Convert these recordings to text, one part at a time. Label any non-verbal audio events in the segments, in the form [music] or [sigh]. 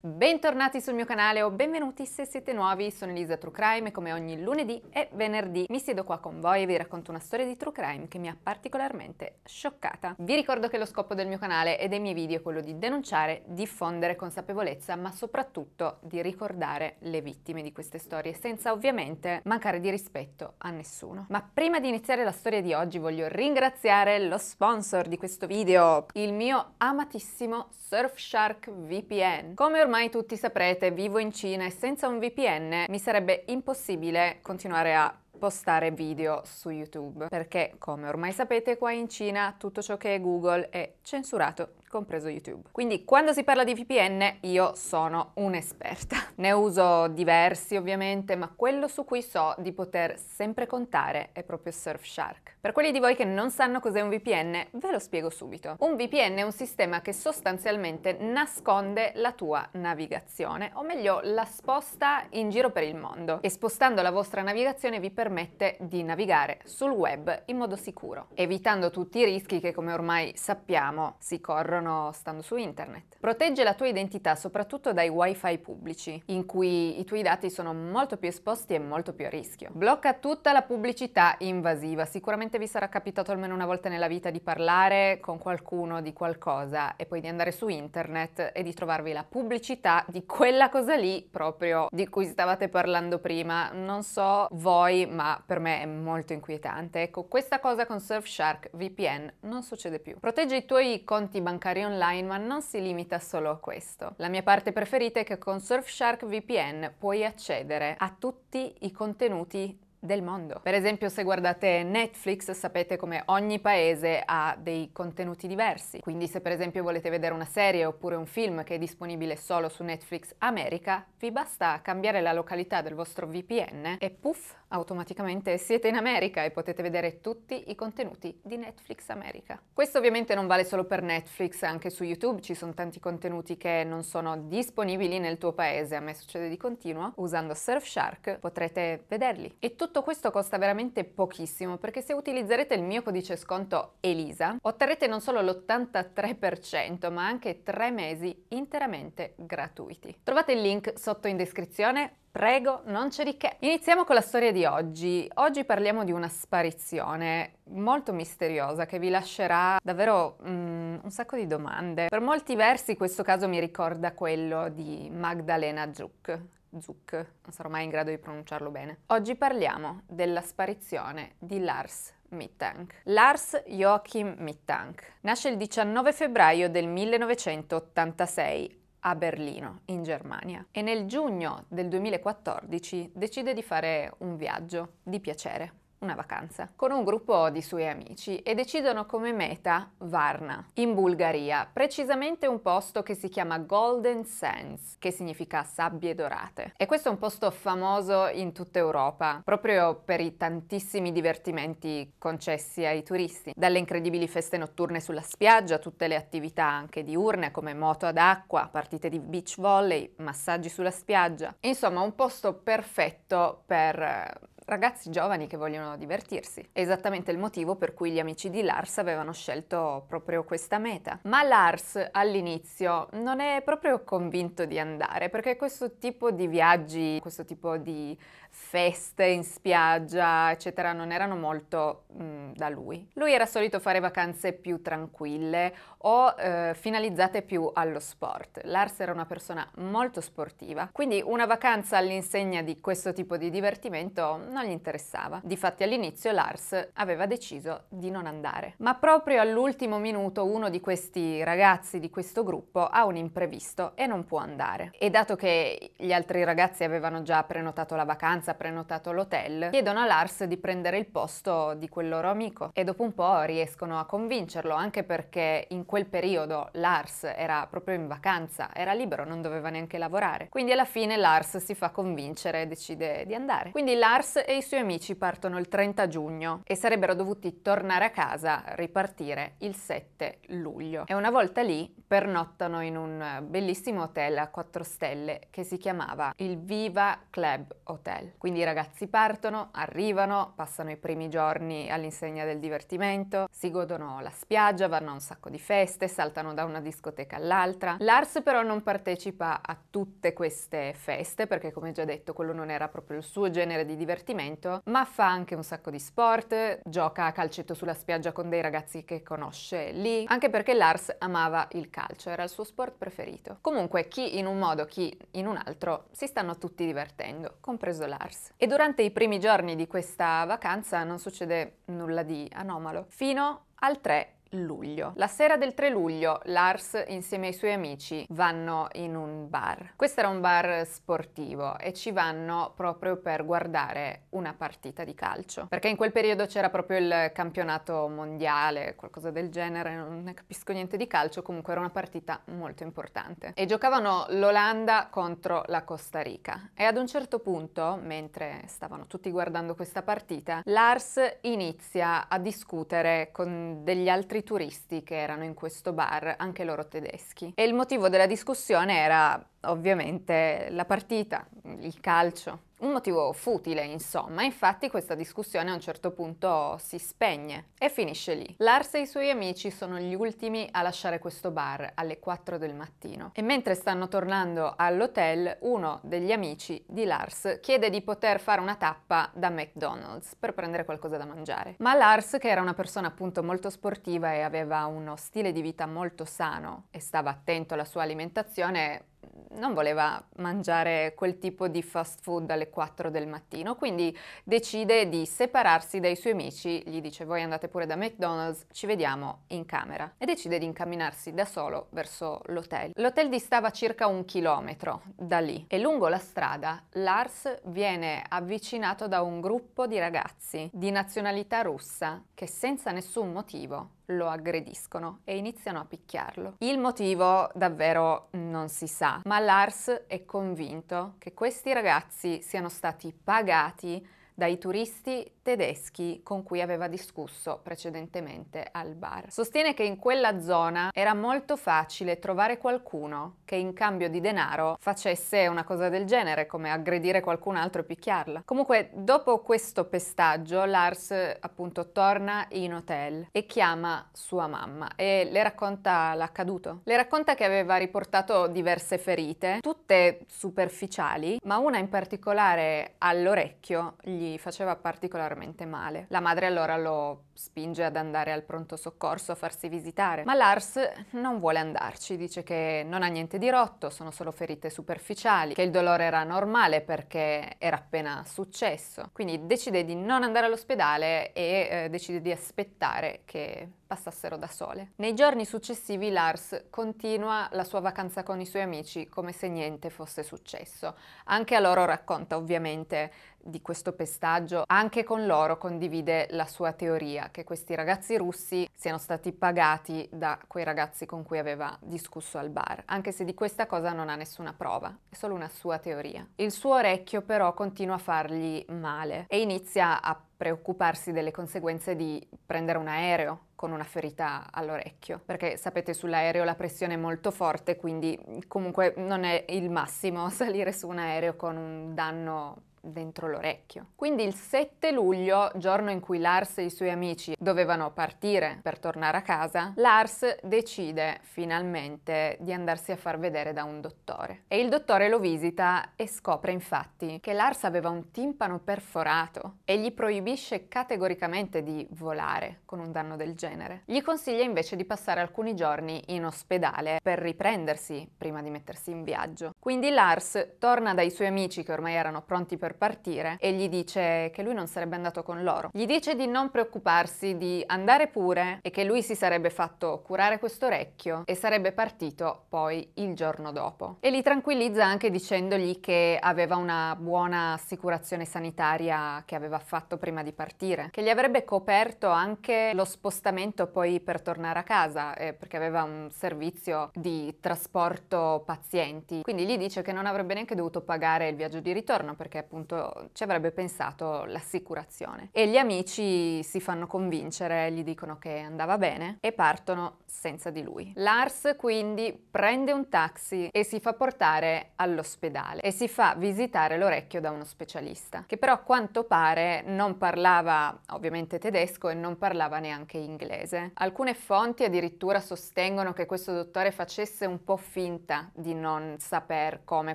Bentornati sul mio canale o benvenuti se siete nuovi, sono Elisa True Crime e come ogni lunedì e venerdì mi siedo qua con voi e vi racconto una storia di True Crime che mi ha particolarmente scioccata. Vi ricordo che lo scopo del mio canale e dei miei video è quello di denunciare, diffondere consapevolezza ma soprattutto di ricordare le vittime di queste storie senza ovviamente mancare di rispetto a nessuno. Ma prima di iniziare la storia di oggi voglio ringraziare lo sponsor di questo video, il mio amatissimo Surfshark VPN. Come ormai tutti saprete, vivo in Cina e senza un VPN mi sarebbe impossibile continuare a postare video su YouTube perché come ormai sapete qua in Cina tutto ciò che è Google è censurato compreso YouTube. Quindi quando si parla di VPN io sono un'esperta. [laughs] Ne uso diversi ovviamente, ma quello su cui so di poter sempre contare è proprio Surfshark. Per quelli di voi che non sanno cos'è un VPN, ve lo spiego subito. Un VPN è un sistema che sostanzialmente nasconde la tua navigazione, o meglio la sposta in giro per il mondo e spostando la vostra navigazione vi permette di navigare sul web in modo sicuro, evitando tutti i rischi che come ormai sappiamo si corrono scoprono stando su internet. Protegge la tua identità soprattutto dai wifi pubblici, in cui i tuoi dati sono molto più esposti e molto più a rischio. Blocca tutta la pubblicità invasiva. Sicuramente vi sarà capitato almeno una volta nella vita di parlare con qualcuno di qualcosa e poi di andare su internet e di trovarvi la pubblicità di quella cosa lì proprio di cui stavate parlando prima. Non so voi, ma per me è molto inquietante. Ecco, questa cosa con Surfshark VPN non succede più. Protegge i tuoi conti bancari giocare online, ma non si limita solo a questo. La mia parte preferita è che con Surfshark VPN puoi accedere a tutti i contenuti del mondo. Per esempio se guardate Netflix sapete come ogni paese ha dei contenuti diversi, quindi se per esempio volete vedere una serie oppure un film che è disponibile solo su Netflix America, vi basta cambiare la località del vostro VPN e puff, automaticamente siete in America e potete vedere tutti i contenuti di Netflix America. Questo ovviamente non vale solo per Netflix, anche su YouTube ci sono tanti contenuti che non sono disponibili nel tuo paese, a me succede di continuo, usando Surfshark potrete vederli. E tutto tutto questo costa veramente pochissimo perché se utilizzerete il mio codice sconto ELISA otterrete non solo l'83% ma anche tre mesi interamente gratuiti. Trovate il link sotto in descrizione Prego, non c'è di che. Iniziamo con la storia di oggi. Oggi parliamo di una sparizione molto misteriosa che vi lascerà davvero mm, un sacco di domande. Per molti versi questo caso mi ricorda quello di Magdalena Zuck, Zuck, non sarò mai in grado di pronunciarlo bene. Oggi parliamo della sparizione di Lars Mittank. Lars Joachim Mittank nasce il 19 febbraio del 1986 a Berlino, in Germania, e nel giugno del 2014 decide di fare un viaggio di piacere una vacanza con un gruppo di suoi amici e decidono come meta Varna, in Bulgaria, precisamente un posto che si chiama Golden Sands, che significa sabbie dorate. E questo è un posto famoso in tutta Europa, proprio per i tantissimi divertimenti concessi ai turisti, dalle incredibili feste notturne sulla spiaggia, tutte le attività anche diurne come moto ad acqua, partite di beach volley, massaggi sulla spiaggia. Insomma, un posto perfetto per eh, ragazzi giovani che vogliono divertirsi. È esattamente il motivo per cui gli amici di Lars avevano scelto proprio questa meta. Ma Lars all'inizio non è proprio convinto di andare perché questo tipo di viaggi, questo tipo di feste in spiaggia, eccetera, non erano molto mh, mm, da lui. Lui era solito fare vacanze più tranquille o eh, finalizzate più allo sport. Lars era una persona molto sportiva, quindi una vacanza all'insegna di questo tipo di divertimento non gli interessava. Difatti all'inizio Lars aveva deciso di non andare. Ma proprio all'ultimo minuto uno di questi ragazzi di questo gruppo ha un imprevisto e non può andare. E dato che gli altri ragazzi avevano già prenotato la vacanza, prenotato l'hotel, chiedono a Lars di prendere il posto di quel loro amico e dopo un po' riescono a convincerlo anche perché in quel periodo Lars era proprio in vacanza, era libero, non doveva neanche lavorare. Quindi alla fine Lars si fa convincere e decide di andare. Quindi Lars e i suoi amici partono il 30 giugno e sarebbero dovuti tornare a casa, ripartire il 7 luglio. E una volta lì pernottano in un bellissimo hotel a 4 stelle che si chiamava il Viva Club Hotel. Quindi i ragazzi partono, arrivano, passano i primi giorni all'insegna del divertimento, si godono la spiaggia, vanno a un sacco di feste, saltano da una discoteca all'altra. Lars però non partecipa a tutte queste feste perché come già detto quello non era proprio il suo genere di divertimento divertimento, ma fa anche un sacco di sport, gioca a calcetto sulla spiaggia con dei ragazzi che conosce lì, anche perché Lars amava il calcio, era il suo sport preferito. Comunque chi in un modo, chi in un altro, si stanno tutti divertendo, compreso Lars. E durante i primi giorni di questa vacanza non succede nulla di anomalo, fino al 3 luglio. La sera del 3 luglio Lars insieme ai suoi amici vanno in un bar. Questo era un bar sportivo e ci vanno proprio per guardare una partita di calcio, perché in quel periodo c'era proprio il campionato mondiale, qualcosa del genere, non ne capisco niente di calcio, comunque era una partita molto importante. E giocavano l'Olanda contro la Costa Rica e ad un certo punto, mentre stavano tutti guardando questa partita, Lars inizia a discutere con degli altri altri turisti che erano in questo bar, anche loro tedeschi. E il motivo della discussione era ovviamente la partita, il calcio. Un motivo futile, insomma, infatti questa discussione a un certo punto si spegne e finisce lì. Lars e i suoi amici sono gli ultimi a lasciare questo bar alle 4 del mattino e mentre stanno tornando all'hotel uno degli amici di Lars chiede di poter fare una tappa da McDonald's per prendere qualcosa da mangiare. Ma Lars, che era una persona appunto molto sportiva e aveva uno stile di vita molto sano e stava attento alla sua alimentazione, non voleva mangiare quel tipo di fast food alle 4 del mattino, quindi decide di separarsi dai suoi amici, gli dice voi andate pure da McDonald's, ci vediamo in camera e decide di incamminarsi da solo verso l'hotel. L'hotel distava circa un chilometro da lì e lungo la strada Lars viene avvicinato da un gruppo di ragazzi di nazionalità russa che senza nessun motivo lo aggrediscono e iniziano a picchiarlo. Il motivo davvero non si sa, ma Lars è convinto che questi ragazzi siano stati pagati dai turisti tedeschi con cui aveva discusso precedentemente al bar. Sostiene che in quella zona era molto facile trovare qualcuno che in cambio di denaro facesse una cosa del genere, come aggredire qualcun altro e picchiarla. Comunque, dopo questo pestaggio, Lars appunto torna in hotel e chiama sua mamma e le racconta l'accaduto. Le racconta che aveva riportato diverse ferite, tutte superficiali, ma una in particolare all'orecchio gli faceva particolarmente sicuramente male. La madre allora lo spinge ad andare al pronto soccorso a farsi visitare, ma Lars non vuole andarci, dice che non ha niente di rotto, sono solo ferite superficiali, che il dolore era normale perché era appena successo. Quindi decide di non andare all'ospedale e eh, decide di aspettare che passassero da sole. Nei giorni successivi Lars continua la sua vacanza con i suoi amici come se niente fosse successo. Anche a loro racconta ovviamente di questo pestaggio, anche con loro condivide la sua teoria che questi ragazzi russi siano stati pagati da quei ragazzi con cui aveva discusso al bar, anche se di questa cosa non ha nessuna prova, è solo una sua teoria. Il suo orecchio però continua a fargli male e inizia a preoccuparsi delle conseguenze di prendere un aereo con una ferita all'orecchio, perché sapete sull'aereo la pressione è molto forte, quindi comunque non è il massimo [laughs] salire su un aereo con un danno dentro l'orecchio. Quindi il 7 luglio, giorno in cui Lars e i suoi amici dovevano partire per tornare a casa, Lars decide finalmente di andarsi a far vedere da un dottore. E il dottore lo visita e scopre infatti che Lars aveva un timpano perforato e gli proibisce categoricamente di volare con un danno del genere. Gli consiglia invece di passare alcuni giorni in ospedale per riprendersi prima di mettersi in viaggio. Quindi Lars torna dai suoi amici che ormai erano pronti per partire e gli dice che lui non sarebbe andato con loro. Gli dice di non preoccuparsi, di andare pure e che lui si sarebbe fatto curare questo orecchio e sarebbe partito poi il giorno dopo. E li tranquillizza anche dicendogli che aveva una buona assicurazione sanitaria che aveva fatto prima di partire, che gli avrebbe coperto anche lo spostamento poi per tornare a casa, eh, perché aveva un servizio di trasporto pazienti. Quindi gli dice che non avrebbe neanche dovuto pagare il viaggio di ritorno perché appunto ci avrebbe pensato l'assicurazione. E gli amici si fanno convincere, gli dicono che andava bene e partono senza di lui. Lars quindi prende un taxi e si fa portare all'ospedale e si fa visitare l'orecchio da uno specialista, che però a quanto pare non parlava ovviamente tedesco e non parlava neanche inglese. Alcune fonti addirittura sostengono che questo dottore facesse un po' finta di non sapere per come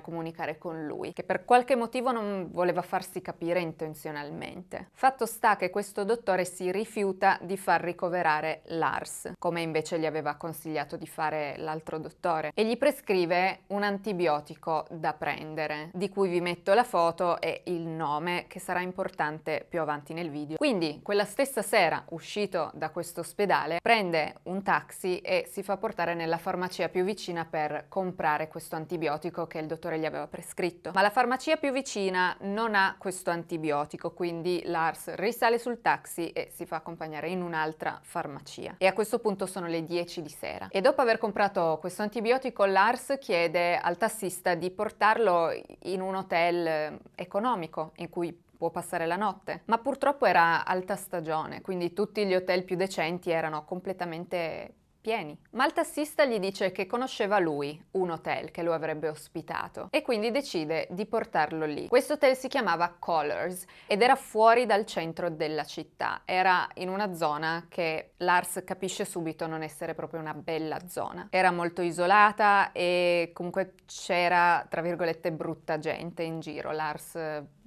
comunicare con lui, che per qualche motivo non voleva farsi capire intenzionalmente. Fatto sta che questo dottore si rifiuta di far ricoverare Lars, come invece gli aveva consigliato di fare l'altro dottore, e gli prescrive un antibiotico da prendere, di cui vi metto la foto e il nome che sarà importante più avanti nel video. Quindi quella stessa sera, uscito da questo ospedale, prende un taxi e si fa portare nella farmacia più vicina per comprare questo antibiotico antibiotico che il dottore gli aveva prescritto. Ma la farmacia più vicina non ha questo antibiotico, quindi Lars risale sul taxi e si fa accompagnare in un'altra farmacia. E a questo punto sono le 10 di sera. E dopo aver comprato questo antibiotico, Lars chiede al tassista di portarlo in un hotel eh, economico in cui può passare la notte. Ma purtroppo era alta stagione, quindi tutti gli hotel più decenti erano completamente pieni. Ma il tassista gli dice che conosceva lui, un hotel che lo avrebbe ospitato, e quindi decide di portarlo lì. Questo hotel si chiamava Colors ed era fuori dal centro della città, era in una zona che Lars capisce subito non essere proprio una bella zona. Era molto isolata e comunque c'era, tra virgolette, brutta gente in giro. Lars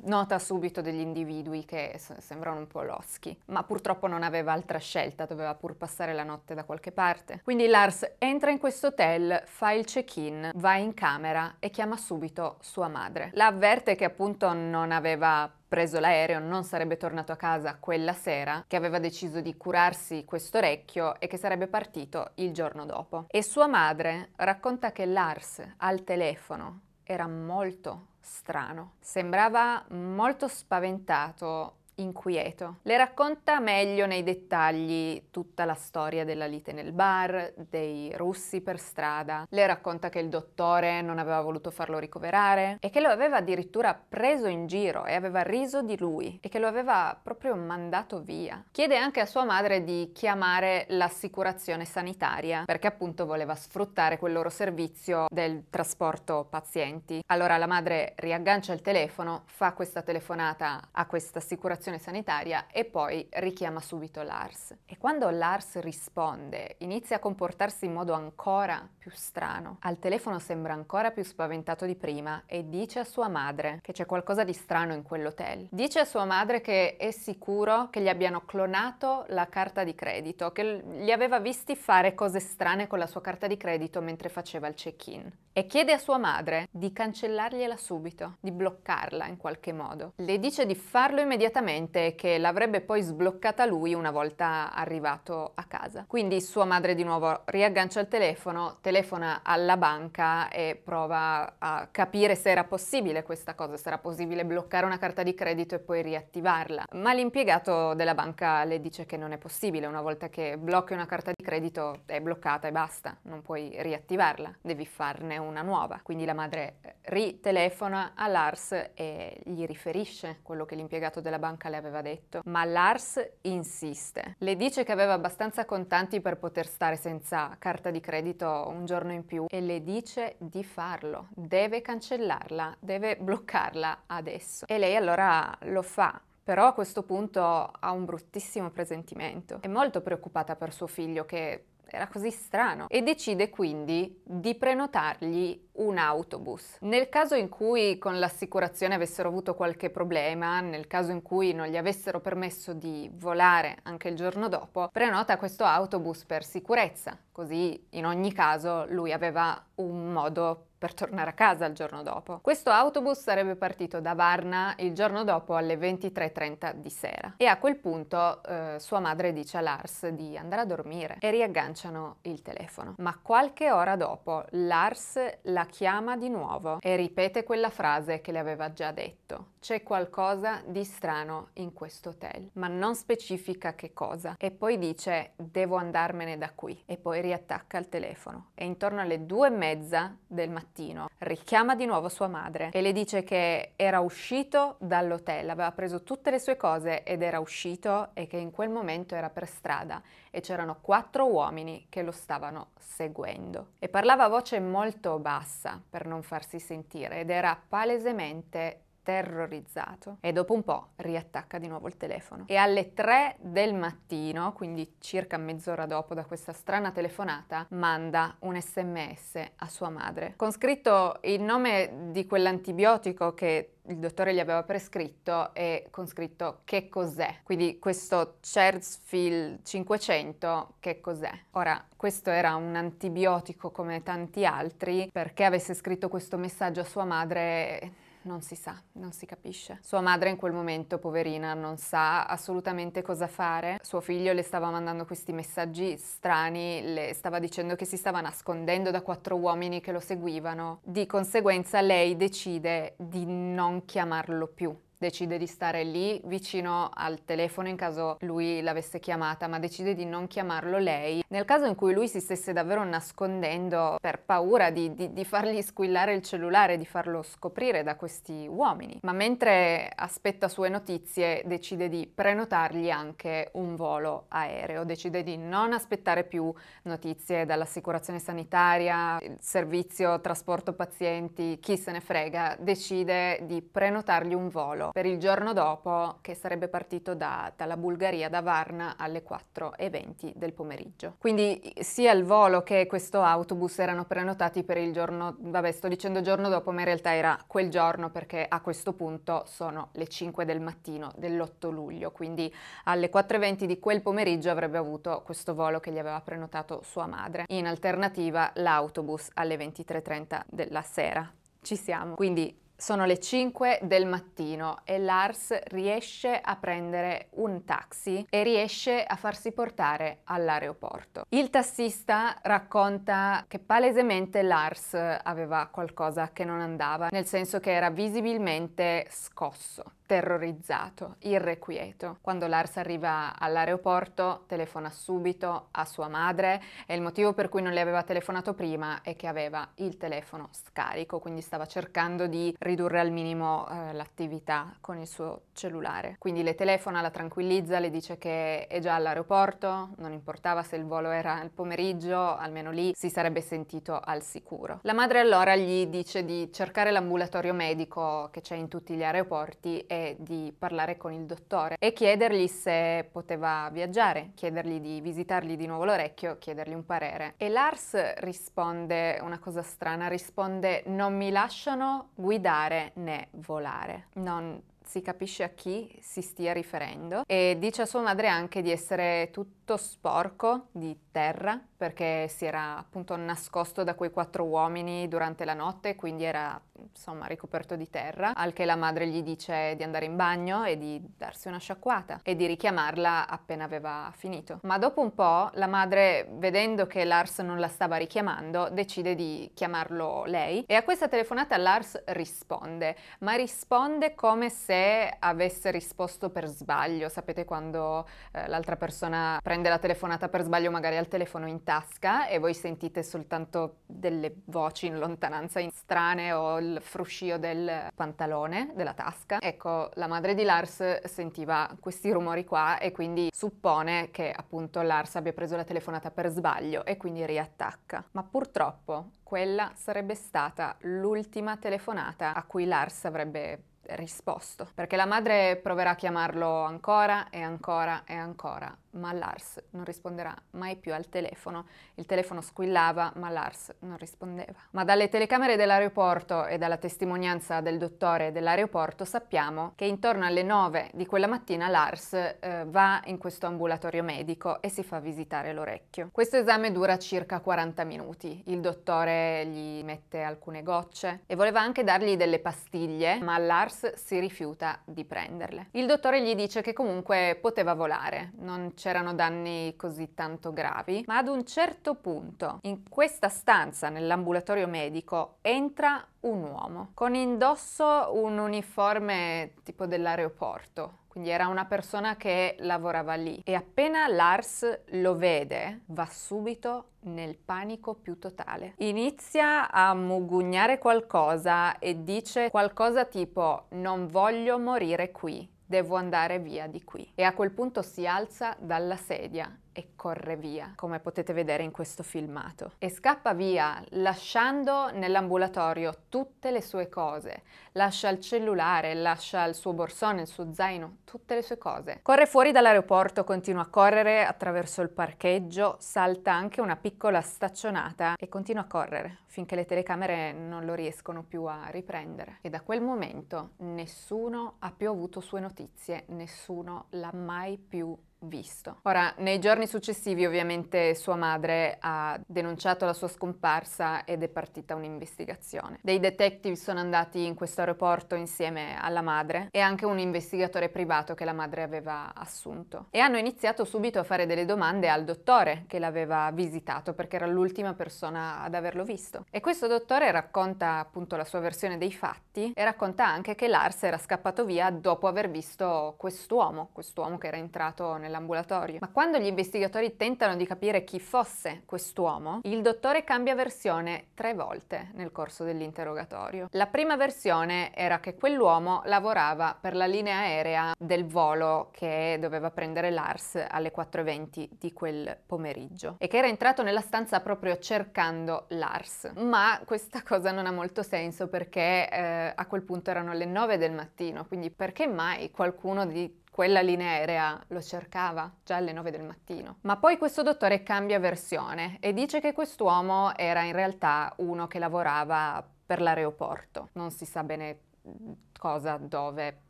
nota subito degli individui che sembrano un po' loschi, ma purtroppo non aveva altra scelta, doveva pur passare la notte da qualche parte offerte. Quindi Lars entra in questo hotel, fa il check-in, va in camera e chiama subito sua madre. La avverte che appunto non aveva preso l'aereo, non sarebbe tornato a casa quella sera, che aveva deciso di curarsi quest'orecchio e che sarebbe partito il giorno dopo. E sua madre racconta che Lars al telefono era molto strano, sembrava molto spaventato, inquieto. Le racconta meglio nei dettagli tutta la storia della lite nel bar, dei russi per strada, le racconta che il dottore non aveva voluto farlo ricoverare e che lo aveva addirittura preso in giro e aveva riso di lui e che lo aveva proprio mandato via. Chiede anche a sua madre di chiamare l'assicurazione sanitaria perché appunto voleva sfruttare quel loro servizio del trasporto pazienti. Allora la madre riaggancia il telefono, fa questa telefonata a questa assicurazione situazione sanitaria e poi richiama subito l'ARS. E quando l'ARS risponde, inizia a comportarsi in modo ancora più strano. Al telefono sembra ancora più spaventato di prima e dice a sua madre che c'è qualcosa di strano in quell'hotel. Dice a sua madre che è sicuro che gli abbiano clonato la carta di credito, che li aveva visti fare cose strane con la sua carta di credito mentre faceva il check-in. E chiede a sua madre di cancellargliela subito, di bloccarla in qualche modo. Le dice di farlo immediatamente recente che l'avrebbe poi sbloccata lui una volta arrivato a casa. Quindi sua madre di nuovo riaggancia il telefono, telefona alla banca e prova a capire se era possibile questa cosa, se era possibile bloccare una carta di credito e poi riattivarla. Ma l'impiegato della banca le dice che non è possibile, una volta che blocchi una carta di credito è bloccata e basta, non puoi riattivarla, devi farne una nuova. Quindi la madre eh, ritelefona a Lars e gli riferisce quello che l'impiegato della banca le aveva detto, ma Lars insiste. Le dice che aveva abbastanza contanti per poter stare senza carta di credito un giorno in più e le dice di farlo, deve cancellarla, deve bloccarla adesso. E lei allora lo fa, però a questo punto ha un bruttissimo presentimento. È molto preoccupata per suo figlio che era così strano e decide quindi di prenotargli un autobus. Nel caso in cui con l'assicurazione avessero avuto qualche problema, nel caso in cui non gli avessero permesso di volare anche il giorno dopo, prenota questo autobus per sicurezza, così in ogni caso lui aveva un modo per tornare a casa il giorno dopo. Questo autobus sarebbe partito da Varna il giorno dopo alle 23.30 di sera e a quel punto eh, sua madre dice a Lars di andare a dormire e riagganciano il telefono. Ma qualche ora dopo Lars la chiama di nuovo e ripete quella frase che le aveva già detto. C'è qualcosa di strano in questo hotel, ma non specifica che cosa. E poi dice devo andarmene da qui e poi riattacca il telefono. E intorno alle due e mezza del mattino mattino richiama di nuovo sua madre e le dice che era uscito dall'hotel, aveva preso tutte le sue cose ed era uscito e che in quel momento era per strada e c'erano quattro uomini che lo stavano seguendo. E parlava a voce molto bassa per non farsi sentire ed era palesemente terrorizzato e dopo un po' riattacca di nuovo il telefono. E alle 3 del mattino, quindi circa mezz'ora dopo da questa strana telefonata, manda un sms a sua madre con scritto il nome di quell'antibiotico che il dottore gli aveva prescritto e con scritto che cos'è. Quindi questo Chersfield 500 che cos'è? Ora, questo era un antibiotico come tanti altri, perché avesse scritto questo messaggio a sua madre non si sa, non si capisce. Sua madre in quel momento, poverina, non sa assolutamente cosa fare. Suo figlio le stava mandando questi messaggi strani, le stava dicendo che si stava nascondendo da quattro uomini che lo seguivano. Di conseguenza lei decide di non chiamarlo più decide di stare lì vicino al telefono in caso lui l'avesse chiamata, ma decide di non chiamarlo lei. Nel caso in cui lui si stesse davvero nascondendo per paura di, di, di fargli squillare il cellulare, di farlo scoprire da questi uomini. Ma mentre aspetta sue notizie decide di prenotargli anche un volo aereo, decide di non aspettare più notizie dall'assicurazione sanitaria, il servizio trasporto pazienti, chi se ne frega, decide di prenotargli un volo volo per il giorno dopo che sarebbe partito da, dalla Bulgaria, da Varna alle 4.20 del pomeriggio. Quindi sia il volo che questo autobus erano prenotati per il giorno, vabbè sto dicendo giorno dopo, ma in realtà era quel giorno perché a questo punto sono le 5 del mattino dell'8 luglio, quindi alle 4.20 di quel pomeriggio avrebbe avuto questo volo che gli aveva prenotato sua madre. In alternativa l'autobus alle 23.30 della sera. Ci siamo. Quindi sono le 5 del mattino e Lars riesce a prendere un taxi e riesce a farsi portare all'aeroporto. Il tassista racconta che palesemente Lars aveva qualcosa che non andava, nel senso che era visibilmente scosso terrorizzato, irrequieto. Quando Lars arriva all'aeroporto, telefona subito a sua madre e il motivo per cui non le aveva telefonato prima è che aveva il telefono scarico, quindi stava cercando di ridurre al minimo eh, l'attività con il suo cellulare. Quindi le telefona, la tranquillizza, le dice che è già all'aeroporto, non importava se il volo era il pomeriggio, almeno lì si sarebbe sentito al sicuro. La madre allora gli dice di cercare l'ambulatorio medico che c'è in tutti gli aeroporti e e di parlare con il dottore e chiedergli se poteva viaggiare, chiedergli di visitargli di nuovo l'orecchio, chiedergli un parere. E Lars risponde una cosa strana, risponde non mi lasciano guidare né volare. Non si capisce a chi si stia riferendo e dice a sua madre anche di essere tutto sporco di terra perché si era appunto nascosto da quei quattro uomini durante la notte, quindi era insomma ricoperto di terra, al che la madre gli dice di andare in bagno e di darsi una sciacquata e di richiamarla appena aveva finito. Ma dopo un po' la madre, vedendo che Lars non la stava richiamando, decide di chiamarlo lei e a questa telefonata Lars risponde, ma risponde come se avesse risposto per sbaglio, sapete quando eh, l'altra persona prende la telefonata per sbaglio magari al telefono in tasca e voi sentite soltanto delle voci in lontananza strane o il fruscio del pantalone, della tasca. Ecco, la madre di Lars sentiva questi rumori qua e quindi suppone che appunto Lars abbia preso la telefonata per sbaglio e quindi riattacca. Ma purtroppo quella sarebbe stata l'ultima telefonata a cui Lars avrebbe risposto, perché la madre proverà a chiamarlo ancora e ancora e ancora, ma Lars non risponderà mai più al telefono. Il telefono squillava, ma Lars non rispondeva. Ma dalle telecamere dell'aeroporto e dalla testimonianza del dottore dell'aeroporto sappiamo che intorno alle 9 di quella mattina Lars eh, va in questo ambulatorio medico e si fa visitare l'orecchio. Questo esame dura circa 40 minuti. Il dottore gli mette alcune gocce e voleva anche dargli delle pastiglie, ma Lars si rifiuta di prenderle. Il dottore gli dice che comunque poteva volare, non c'erano danni così tanto gravi, ma ad un certo punto in questa stanza nell'ambulatorio medico entra un uomo con indosso un uniforme tipo dell'aeroporto. Quindi era una persona che lavorava lì e appena Lars lo vede va subito nel panico più totale. Inizia a mugugnare qualcosa e dice qualcosa tipo non voglio morire qui devo andare via di qui. E a quel punto si alza dalla sedia e corre via, come potete vedere in questo filmato. E scappa via, lasciando nell'ambulatorio tutte le sue cose. Lascia il cellulare, lascia il suo borsone, il suo zaino, tutte le sue cose. Corre fuori dall'aeroporto, continua a correre attraverso il parcheggio, salta anche una piccola staccionata e continua a correre finché le telecamere non lo riescono più a riprendere. E da quel momento nessuno ha più avuto sue notizie, nessuno l'ha mai più visto. Ora, nei giorni successivi ovviamente sua madre ha denunciato la sua scomparsa ed è partita un'investigazione. Dei detective sono andati in questo aeroporto insieme alla madre e anche un investigatore privato che la madre aveva assunto e hanno iniziato subito a fare delle domande al dottore che l'aveva visitato perché era l'ultima persona ad averlo visto. E questo dottore racconta appunto la sua versione dei fatti e racconta anche che Lars era scappato via dopo aver visto quest'uomo, quest'uomo che era entrato nel nell'ambulatorio. Ma quando gli investigatori tentano di capire chi fosse quest'uomo, il dottore cambia versione tre volte nel corso dell'interrogatorio. La prima versione era che quell'uomo lavorava per la linea aerea del volo che doveva prendere Lars alle 4.20 di quel pomeriggio e che era entrato nella stanza proprio cercando Lars. Ma questa cosa non ha molto senso perché eh, a quel punto erano le 9 del mattino, quindi perché mai qualcuno di quella linearea lo cercava già alle 9 del mattino. Ma poi questo dottore cambia versione e dice che quest'uomo era in realtà uno che lavorava per l'aeroporto. Non si sa bene mm, cosa, dove,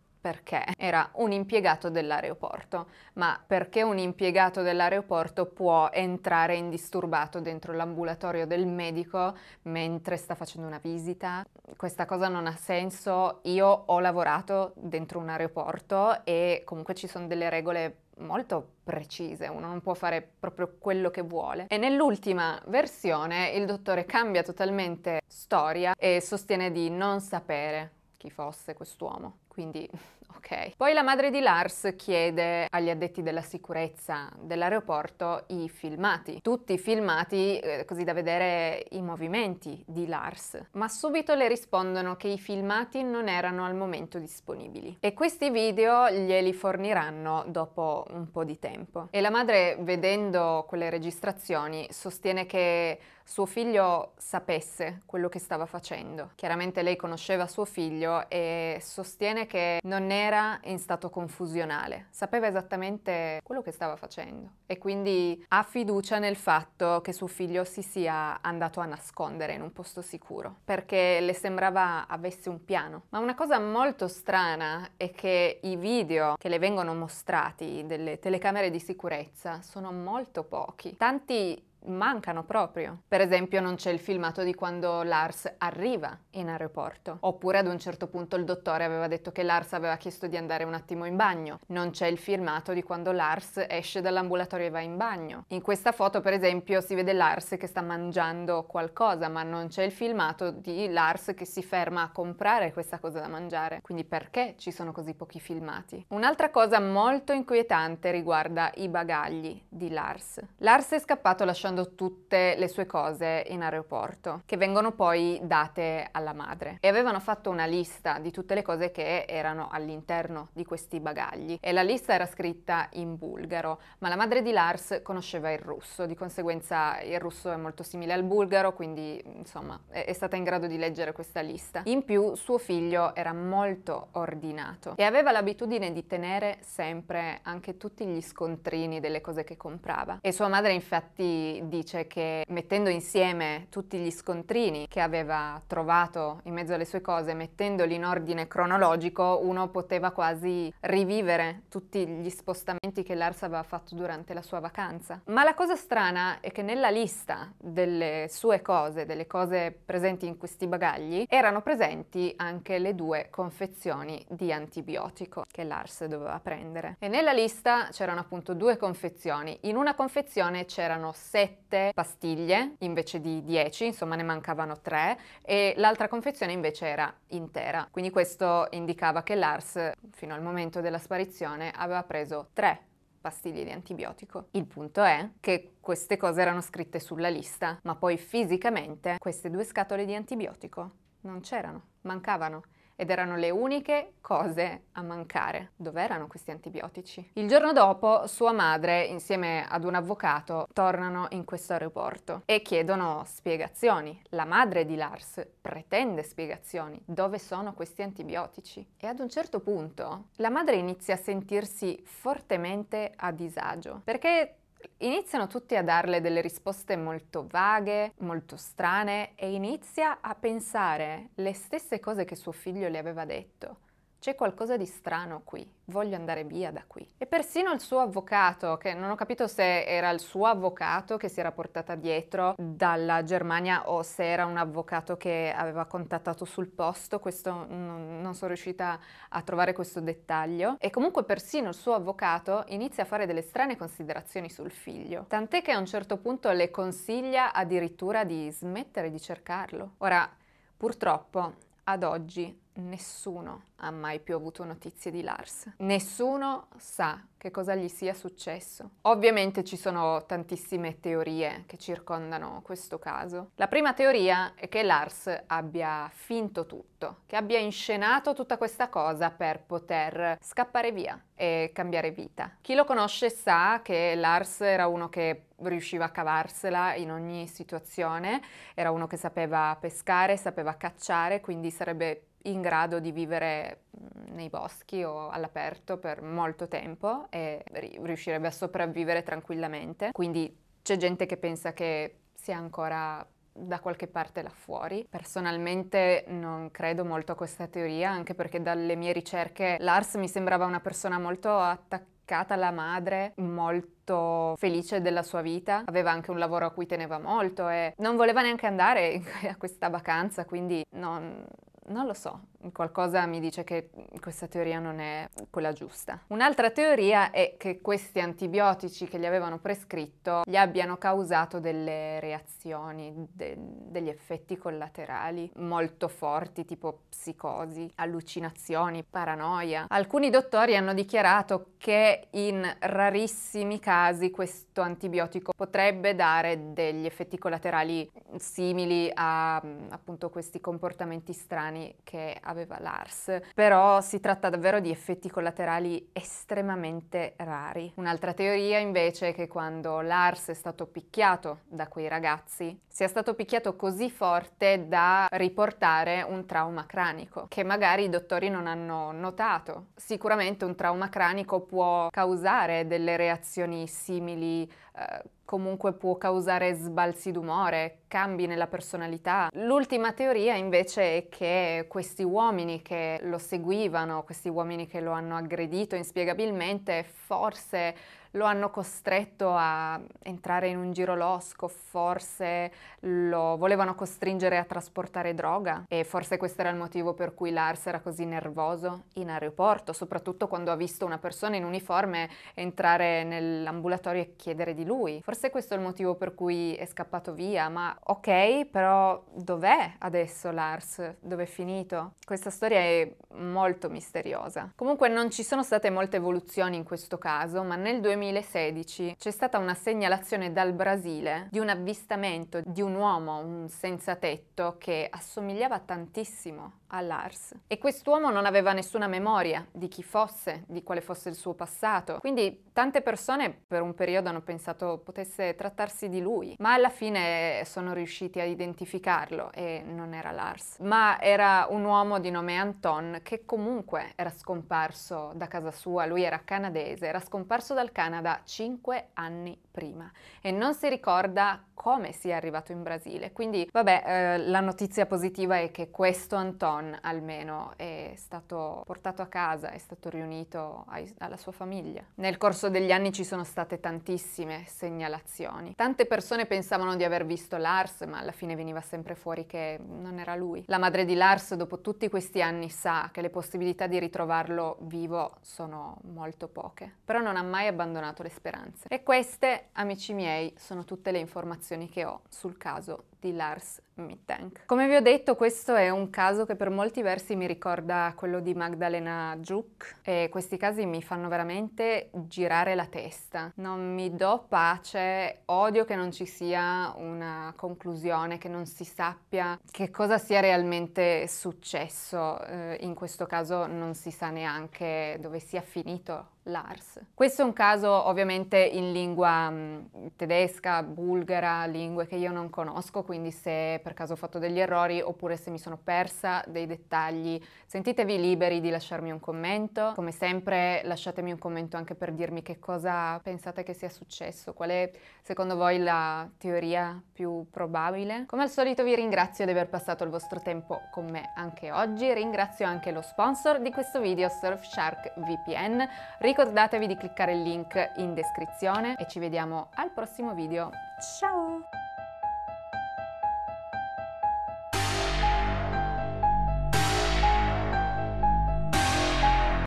perché era un impiegato dell'aeroporto, ma perché un impiegato dell'aeroporto può entrare indisturbato dentro l'ambulatorio del medico mentre sta facendo una visita? Questa cosa non ha senso, io ho lavorato dentro un aeroporto e comunque ci sono delle regole molto precise, uno non può fare proprio quello che vuole. E nell'ultima versione il dottore cambia totalmente storia e sostiene di non sapere chi fosse quest'uomo. Quindi, [laughs] ok. Poi la madre di Lars chiede agli addetti della sicurezza dell'aeroporto i filmati, tutti i filmati eh, così da vedere i movimenti di Lars, ma subito le rispondono che i filmati non erano al momento disponibili e questi video glieli forniranno dopo un po' di tempo. E la madre, vedendo quelle registrazioni, sostiene che suo figlio sapesse quello che stava facendo. Chiaramente lei conosceva suo figlio e sostiene che non era in stato confusionale, sapeva esattamente quello che stava facendo e quindi ha fiducia nel fatto che suo figlio si sia andato a nascondere in un posto sicuro, perché le sembrava avesse un piano. Ma una cosa molto strana è che i video che le vengono mostrati delle telecamere di sicurezza sono molto pochi. Tanti mancano proprio. Per esempio non c'è il filmato di quando Lars arriva in aeroporto, oppure ad un certo punto il dottore aveva detto che Lars aveva chiesto di andare un attimo in bagno, non c'è il filmato di quando Lars esce dall'ambulatorio e va in bagno. In questa foto per esempio si vede Lars che sta mangiando qualcosa, ma non c'è il filmato di Lars che si ferma a comprare questa cosa da mangiare, quindi perché ci sono così pochi filmati? Un'altra cosa molto inquietante riguarda i bagagli di Lars. Lars è scappato lasciando lasciando tutte le sue cose in aeroporto, che vengono poi date alla madre. E avevano fatto una lista di tutte le cose che erano all'interno di questi bagagli e la lista era scritta in bulgaro, ma la madre di Lars conosceva il russo, di conseguenza il russo è molto simile al bulgaro, quindi insomma è, è stata in grado di leggere questa lista. In più suo figlio era molto ordinato e aveva l'abitudine di tenere sempre anche tutti gli scontrini delle cose che comprava e sua madre infatti dice che mettendo insieme tutti gli scontrini che aveva trovato in mezzo alle sue cose, mettendoli in ordine cronologico, uno poteva quasi rivivere tutti gli spostamenti che Lars aveva fatto durante la sua vacanza. Ma la cosa strana è che nella lista delle sue cose, delle cose presenti in questi bagagli, erano presenti anche le due confezioni di antibiotico che Lars doveva prendere. E nella lista c'erano appunto due confezioni. In una confezione c'erano sette 7 pastiglie invece di 10, insomma ne mancavano 3 e l'altra confezione invece era intera. Quindi questo indicava che Lars, fino al momento della sparizione, aveva preso 3 pastiglie di antibiotico. Il punto è che queste cose erano scritte sulla lista, ma poi fisicamente queste due scatole di antibiotico non c'erano, mancavano ed erano le uniche cose a mancare. Dov'erano questi antibiotici? Il giorno dopo sua madre, insieme ad un avvocato, tornano in questo aeroporto e chiedono spiegazioni. La madre di Lars pretende spiegazioni. Dove sono questi antibiotici? E ad un certo punto la madre inizia a sentirsi fortemente a disagio perché Iniziano tutti a darle delle risposte molto vaghe, molto strane e inizia a pensare le stesse cose che suo figlio le aveva detto c'è qualcosa di strano qui, voglio andare via da qui. E persino il suo avvocato, che non ho capito se era il suo avvocato che si era portata dietro dalla Germania o se era un avvocato che aveva contattato sul posto, questo non, non sono riuscita a trovare questo dettaglio. E comunque persino il suo avvocato inizia a fare delle strane considerazioni sul figlio, tant'è che a un certo punto le consiglia addirittura di smettere di cercarlo. Ora, purtroppo, ad oggi nessuno ha mai più avuto notizie di Lars. Nessuno sa che cosa gli sia successo. Ovviamente ci sono tantissime teorie che circondano questo caso. La prima teoria è che Lars abbia finto tutto, che abbia inscenato tutta questa cosa per poter scappare via e cambiare vita. Chi lo conosce sa che Lars era uno che riusciva a cavarsela in ogni situazione, era uno che sapeva pescare, sapeva cacciare, quindi sarebbe in grado di vivere nei boschi o all'aperto per molto tempo e riuscirebbe a sopravvivere tranquillamente. Quindi c'è gente che pensa che sia ancora da qualche parte là fuori. Personalmente non credo molto a questa teoria, anche perché dalle mie ricerche Lars mi sembrava una persona molto attaccata la madre, molto felice della sua vita, aveva anche un lavoro a cui teneva molto e non voleva neanche andare [laughs] a questa vacanza, quindi non, non lo so, qualcosa mi dice che questa teoria non è quella giusta. Un'altra teoria è che questi antibiotici che gli avevano prescritto gli abbiano causato delle reazioni, de- degli effetti collaterali molto forti, tipo psicosi, allucinazioni, paranoia. Alcuni dottori hanno dichiarato che in rarissimi casi questo antibiotico potrebbe dare degli effetti collaterali simili a appunto questi comportamenti strani strani che aveva Lars, però si tratta davvero di effetti collaterali estremamente rari. Un'altra teoria invece è che quando Lars è stato picchiato da quei ragazzi, sia stato picchiato così forte da riportare un trauma cranico, che magari i dottori non hanno notato. Sicuramente un trauma cranico può causare delle reazioni simili, eh, comunque può causare sbalzi d'umore, cambi nella personalità. L'ultima teoria invece è che questi uomini che lo seguivano, questi uomini che lo hanno aggredito inspiegabilmente, forse lo hanno costretto a entrare in un girolosco, forse lo volevano costringere a trasportare droga e forse questo era il motivo per cui Lars era così nervoso in aeroporto, soprattutto quando ha visto una persona in uniforme entrare nell'ambulatorio e chiedere di lui. Forse questo è il motivo per cui è scappato via, ma ok, però dov'è adesso Lars? Dove è finito? Questa storia è molto misteriosa. Comunque non ci sono state molte evoluzioni in questo caso, ma nel 2000 2016 c'è stata una segnalazione dal Brasile di un avvistamento di un uomo, un senza tetto, che assomigliava tantissimo a Lars. E quest'uomo non aveva nessuna memoria di chi fosse, di quale fosse il suo passato. Quindi tante persone per un periodo hanno pensato potesse trattarsi di lui, ma alla fine sono riusciti a identificarlo e non era Lars, ma era un uomo di nome Anton che comunque era scomparso da casa sua, lui era canadese, era scomparso dal Canada Canada cinque anni prima e non si ricorda come sia arrivato in Brasile. Quindi, vabbè, eh, la notizia positiva è che questo Anton almeno è stato portato a casa, è stato riunito ai, alla sua famiglia. Nel corso degli anni ci sono state tantissime segnalazioni. Tante persone pensavano di aver visto Lars, ma alla fine veniva sempre fuori che non era lui. La madre di Lars, dopo tutti questi anni, sa che le possibilità di ritrovarlo vivo sono molto poche, però non ha mai abbandonato abbandonato le speranze. E queste, amici miei, sono tutte le informazioni che ho sul caso di Lars Mittank. Come vi ho detto, questo è un caso che per molti versi mi ricorda quello di Magdalena Juk e questi casi mi fanno veramente girare la testa. Non mi do pace, odio che non ci sia una conclusione, che non si sappia che cosa sia realmente successo. Eh, in questo caso non si sa neanche dove sia finito Lars. Questo è un caso ovviamente in lingua mh, mm, tedesca, bulgara, lingue che io non conosco quindi se per caso ho fatto degli errori oppure se mi sono persa dei dettagli. Sentitevi liberi di lasciarmi un commento, come sempre lasciatemi un commento anche per dirmi che cosa pensate che sia successo, qual è secondo voi la teoria più probabile. Come al solito vi ringrazio di aver passato il vostro tempo con me anche oggi, ringrazio anche lo sponsor di questo video Surfshark VPN, ricordatevi di cliccare il link in descrizione e ci vediamo al prossimo video. Ciao!